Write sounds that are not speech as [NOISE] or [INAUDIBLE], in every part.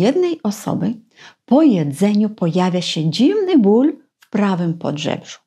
jednej osoby po jedzeniu pojawia się dziwny ból w prawym podrzebrzu.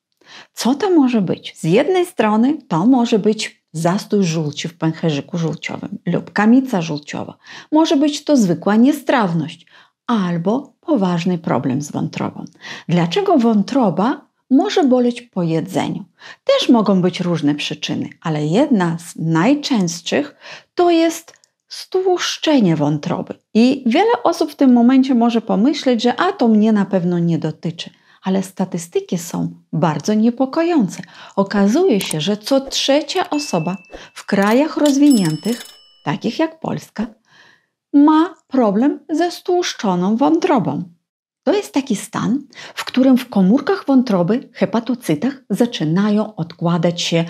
Co to może być? Z jednej strony to może być zastój żółci w pęcherzyku żółciowym lub kamica żółciowa. Może być to zwykła niestrawność albo poważny problem z wątrobą. Dlaczego wątroba może boleć po jedzeniu. Też mogą być różne przyczyny, ale jedna z najczęstszych to jest stłuszczenie wątroby. I wiele osób w tym momencie może pomyśleć, że a to mnie na pewno nie dotyczy. Ale statystyki są bardzo niepokojące. Okazuje się, że co trzecia osoba w krajach rozwiniętych, takich jak Polska, ma problem ze stłuszczoną wątrobą. To jest taki stan, w którym w komórkach wątroby, hepatocytach, zaczynają odkładać się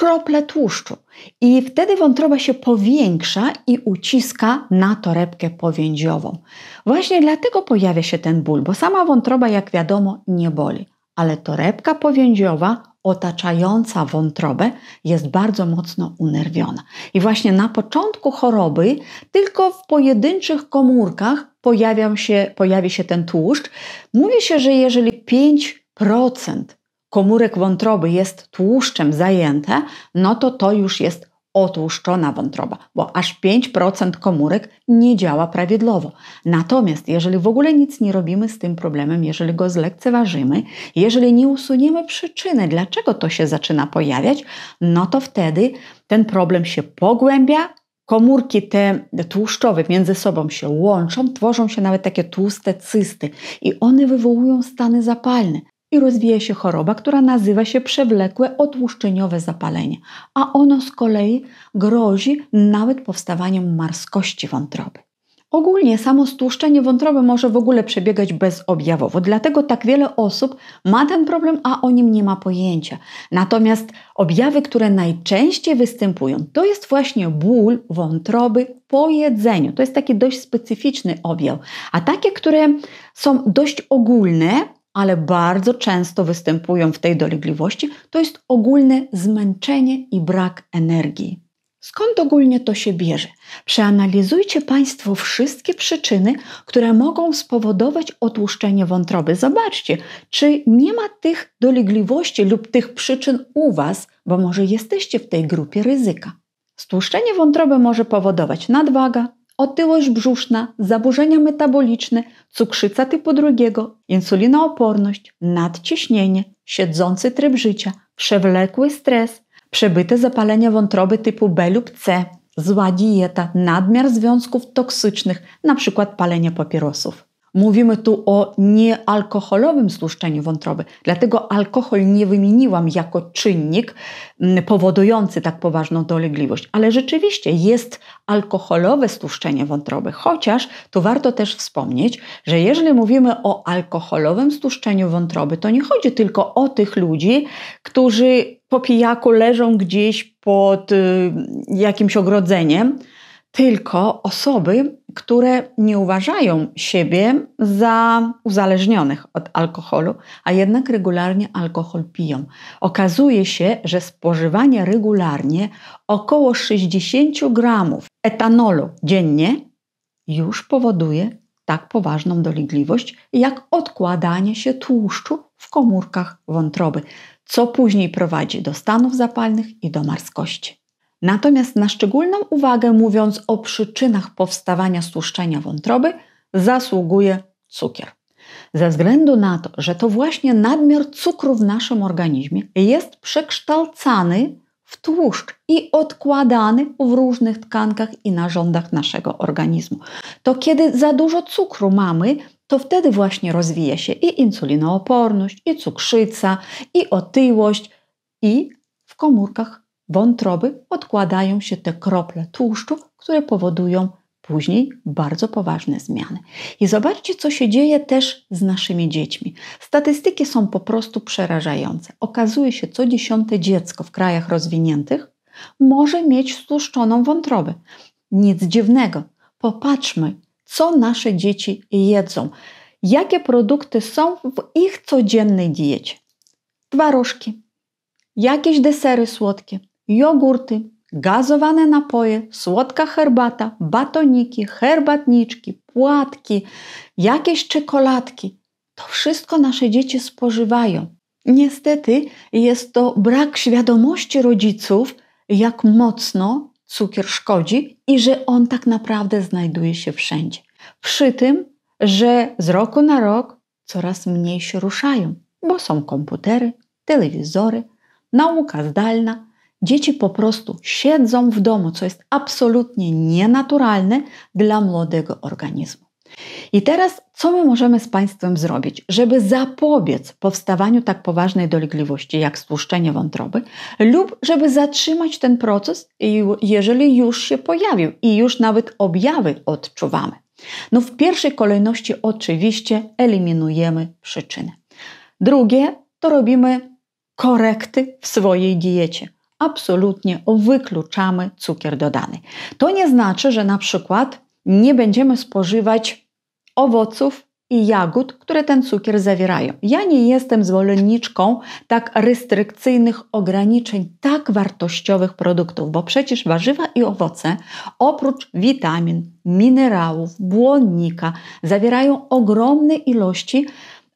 krople tłuszczu. I wtedy wątroba się powiększa i uciska na torebkę powięziową. Właśnie dlatego pojawia się ten ból, bo sama wątroba, jak wiadomo, nie boli, ale torebka powięziowa otaczająca wątrobę jest bardzo mocno unerwiona. I właśnie na początku choroby tylko w pojedynczych komórkach pojawia się, pojawi się ten tłuszcz. Mówi się, że jeżeli 5% komórek wątroby jest tłuszczem zajęte, no to to już jest otłuszczona wątroba, bo aż 5% komórek nie działa prawidłowo. Natomiast jeżeli w ogóle nic nie robimy z tym problemem, jeżeli go zlekceważymy, jeżeli nie usuniemy przyczyny, dlaczego to się zaczyna pojawiać, no to wtedy ten problem się pogłębia, komórki te tłuszczowe między sobą się łączą, tworzą się nawet takie tłuste cysty i one wywołują stany zapalne i rozwija się choroba, która nazywa się przewlekłe otłuszczeniowe zapalenie, a ono z kolei grozi nawet powstawaniem marskości wątroby. Ogólnie samo stłuszczenie wątroby może w ogóle przebiegać bezobjawowo, dlatego tak wiele osób ma ten problem, a o nim nie ma pojęcia. Natomiast objawy, które najczęściej występują, to jest właśnie ból wątroby po jedzeniu. To jest taki dość specyficzny objaw. A takie, które są dość ogólne, ale bardzo często występują w tej dolegliwości, to jest ogólne zmęczenie i brak energii. Skąd ogólnie to się bierze? Przeanalizujcie Państwo wszystkie przyczyny, które mogą spowodować otłuszczenie wątroby. Zobaczcie, czy nie ma tych dolegliwości lub tych przyczyn u Was, bo może jesteście w tej grupie ryzyka. Stłuszczenie wątroby może powodować nadwaga, otyłość brzuszna, zaburzenia metaboliczne, cukrzyca typu drugiego, insulinooporność, nadciśnienie, siedzący tryb życia, przewlekły stres, przebyte zapalenia wątroby typu B lub C, zła dieta, nadmiar związków toksycznych, np. palenie papierosów. Mówimy tu o niealkoholowym stłuszczeniu wątroby, dlatego alkohol nie wymieniłam jako czynnik mm, powodujący tak poważną dolegliwość, ale rzeczywiście jest alkoholowe stłuszczenie wątroby, chociaż tu warto też wspomnieć, że jeżeli mówimy o alkoholowym stłuszczeniu wątroby, to nie chodzi tylko o tych ludzi, którzy po pijaku leżą gdzieś pod y, jakimś ogrodzeniem, tylko osoby, które nie uważają siebie za uzależnionych od alkoholu, a jednak regularnie alkohol piją. Okazuje się, że spożywanie regularnie około 60 gramów etanolu dziennie już powoduje tak poważną dolegliwość, jak odkładanie się tłuszczu w komórkach wątroby, co później prowadzi do stanów zapalnych i do marskości. Natomiast na szczególną uwagę, mówiąc o przyczynach powstawania stłuszczenia wątroby, zasługuje cukier. Ze względu na to, że to właśnie nadmiar cukru w naszym organizmie jest przekształcany w tłuszcz i odkładany w różnych tkankach i narządach naszego organizmu. To kiedy za dużo cukru mamy, to wtedy właśnie rozwija się i insulinooporność, i cukrzyca, i otyłość, i w komórkach wątroby odkładają się te krople tłuszczu, które powodują później bardzo poważne zmiany. I zobaczcie, co się dzieje też z naszymi dziećmi. Statystyki są po prostu przerażające. Okazuje się, co dziesiąte dziecko w krajach rozwiniętych może mieć stłuszczoną wątrobę. Nic dziwnego. Popatrzmy, co nasze dzieci jedzą, jakie produkty są w ich codziennej diecie. Twarożki, jakieś desery słodkie, jogurty, gazowane napoje, słodka herbata, batoniki, herbatniczki, płatki, jakieś czekoladki. To wszystko nasze dzieci spożywają. Niestety jest to brak świadomości rodziców, jak mocno cukier szkodzi i że on tak naprawdę znajduje się wszędzie. Przy tym, że z roku na rok coraz mniej się ruszają, bo są komputery, telewizory, nauka zdalna, Dzieci po prostu siedzą w domu, co jest absolutnie nienaturalne dla młodego organizmu. I teraz, co my możemy z Państwem zrobić, żeby zapobiec powstawaniu tak poważnej dolegliwości jak stłuszczenie wątroby, lub żeby zatrzymać ten proces, jeżeli już się pojawił i już nawet objawy odczuwamy? No, w pierwszej kolejności oczywiście eliminujemy przyczynę. Drugie to robimy korekty w swojej diecie absolutnie wykluczamy cukier dodany. To nie znaczy, że na przykład nie będziemy spożywać owoców i jagód, które ten cukier zawierają. Ja nie jestem zwolenniczką tak restrykcyjnych ograniczeń tak wartościowych produktów, bo przecież warzywa i owoce oprócz witamin, minerałów, błonnika zawierają ogromne ilości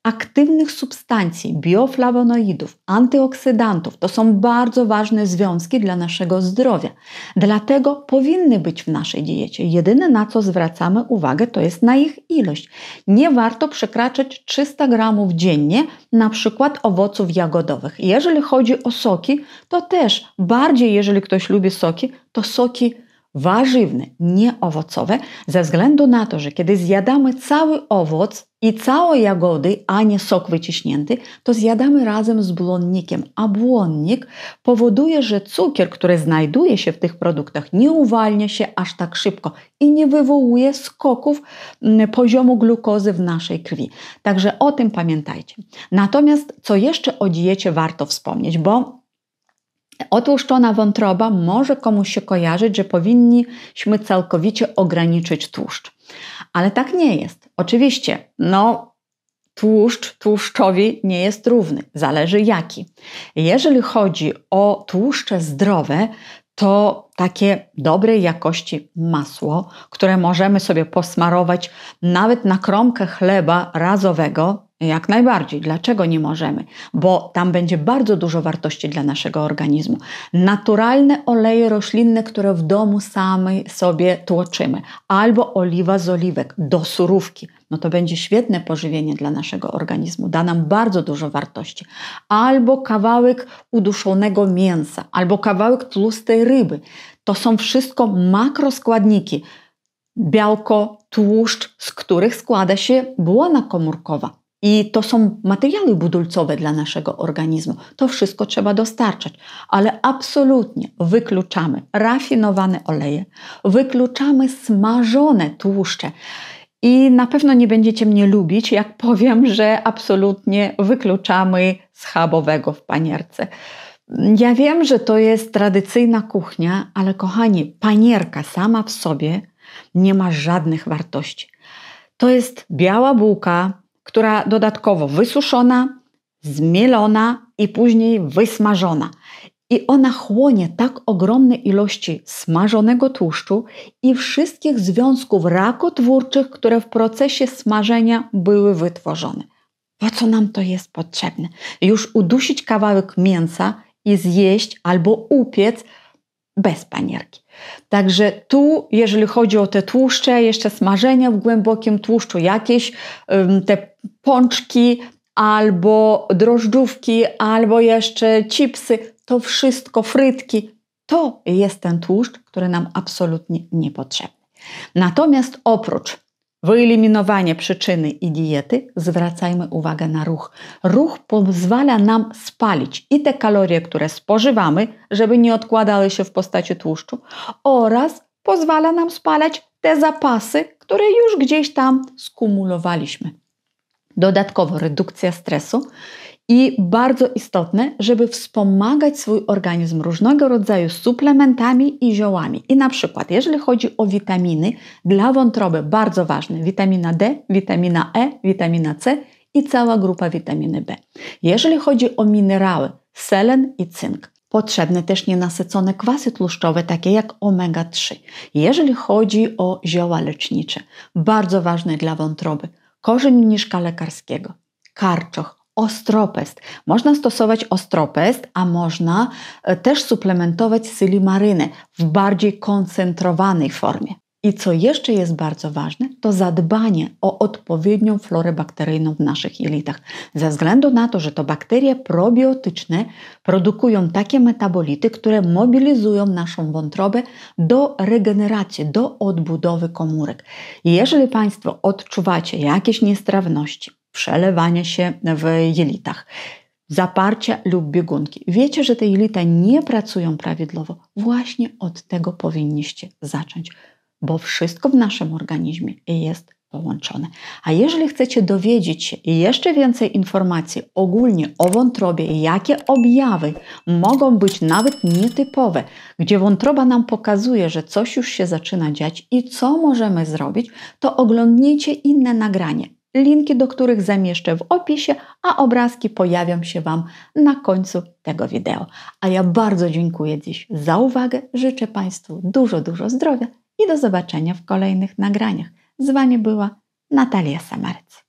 aktywnych substancji, bioflawonoidów, antyoksydantów. To są bardzo ważne związki dla naszego zdrowia. Dlatego powinny być w naszej diecie. Jedyne na co zwracamy uwagę to jest na ich ilość. Nie warto przekraczać 300 gramów dziennie na przykład owoców jagodowych. Jeżeli chodzi o soki, to też bardziej jeżeli ktoś lubi soki, to soki warzywne, owocowe, ze względu na to, że kiedy zjadamy cały owoc i całe jagody, a nie sok wyciśnięty, to zjadamy razem z błonnikiem, a błonnik powoduje, że cukier, który znajduje się w tych produktach, nie uwalnia się aż tak szybko i nie wywołuje skoków mm, poziomu glukozy w naszej krwi. Także o tym pamiętajcie. Natomiast co jeszcze o diecie warto wspomnieć, bo Otłuszczona wątroba może komuś się kojarzyć, że powinniśmy całkowicie ograniczyć tłuszcz. Ale tak nie jest. Oczywiście, no, tłuszcz tłuszczowi nie jest równy, zależy jaki. Jeżeli chodzi o tłuszcze zdrowe, to takie dobrej jakości masło, które możemy sobie posmarować nawet na kromkę chleba razowego, jak najbardziej. Dlaczego nie możemy? Bo tam będzie bardzo dużo wartości dla naszego organizmu. Naturalne oleje roślinne, które w domu sami sobie tłoczymy, albo oliwa z oliwek do surówki. No to będzie świetne pożywienie dla naszego organizmu, da nam bardzo dużo wartości. Albo kawałek uduszonego mięsa, albo kawałek tłustej ryby. To są wszystko makroskładniki białko, tłuszcz, z których składa się błona komórkowa. I to są materiały budulcowe dla naszego organizmu. To wszystko trzeba dostarczać, ale absolutnie wykluczamy rafinowane oleje, wykluczamy smażone tłuszcze. I na pewno nie będziecie mnie lubić, jak [LAUGHS] powiem, że absolutnie wykluczamy schabowego w panierce. Ja wiem, że to jest tradycyjna kuchnia, ale kochani, panierka sama w sobie nie ma żadnych wartości. To jest biała bułka która dodatkowo wysuszona, zmielona i później wysmażona. I ona chłonie tak ogromne ilości smażonego tłuszczu i wszystkich związków rakotwórczych, które w procesie smażenia były wytworzone. Po co nam to jest potrzebne? Już udusić kawałek mięsa i zjeść albo upiec bez panierki. Także tu, jeżeli chodzi o te tłuszcze, jeszcze smażenia w głębokim tłuszczu, jakieś te pączki, albo drożdżówki, albo jeszcze chipsy, to wszystko, frytki, to jest ten tłuszcz, który nam absolutnie niepotrzebny. Natomiast oprócz wyeliminowania przyczyny i diety, zwracajmy uwagę na ruch. Ruch pozwala nam spalić i te kalorie, które spożywamy, żeby nie odkładały się w postaci tłuszczu, oraz pozwala nam spalać te zapasy, które już gdzieś tam skumulowaliśmy. Dodatkowo redukcja stresu i bardzo istotne, żeby wspomagać swój organizm różnego rodzaju suplementami i ziołami. I na przykład, jeżeli chodzi o witaminy, dla wątroby bardzo ważne witamina D, witamina E, witamina C i cała grupa witaminy B. Jeżeli chodzi o minerały, selen i cynk. Potrzebne też nienasycone kwasy tłuszczowe, takie jak omega-3. Jeżeli chodzi o zioła lecznicze, bardzo ważne dla wątroby – korzeń mniszka lekarskiego, karczoch, ostropest. Można stosować ostropest, a można e, też suplementować sylimarynę w bardziej koncentrowanej formie. I co jeszcze jest bardzo ważne, to zadbanie o odpowiednią florę bakteryjną w naszych jelitach. Ze względu na to, że to bakterie probiotyczne produkują takie metabolity, które mobilizują naszą wątrobę do regeneracji, do odbudowy komórek. Jeżeli Państwo odczuwacie jakieś niestrawności, przelewanie się w jelitach, zaparcia lub biegunki. Wiecie, że te jelita nie pracują prawidłowo. Właśnie od tego powinniście zacząć bo wszystko w naszym organizmie jest połączone. A jeżeli chcecie dowiedzieć się jeszcze więcej informacji ogólnie o wątrobie, jakie objawy mogą być nawet nietypowe, gdzie wątroba nam pokazuje, że coś już się zaczyna dziać i co możemy zrobić, to oglądnijcie inne nagranie. Linki do których zamieszczę w opisie, a obrazki pojawią się Wam na końcu tego wideo. A ja bardzo dziękuję dziś za uwagę, życzę Państwu dużo, dużo zdrowia i do zobaczenia w kolejnych nagraniach. Z Wami była Natalia Samarec.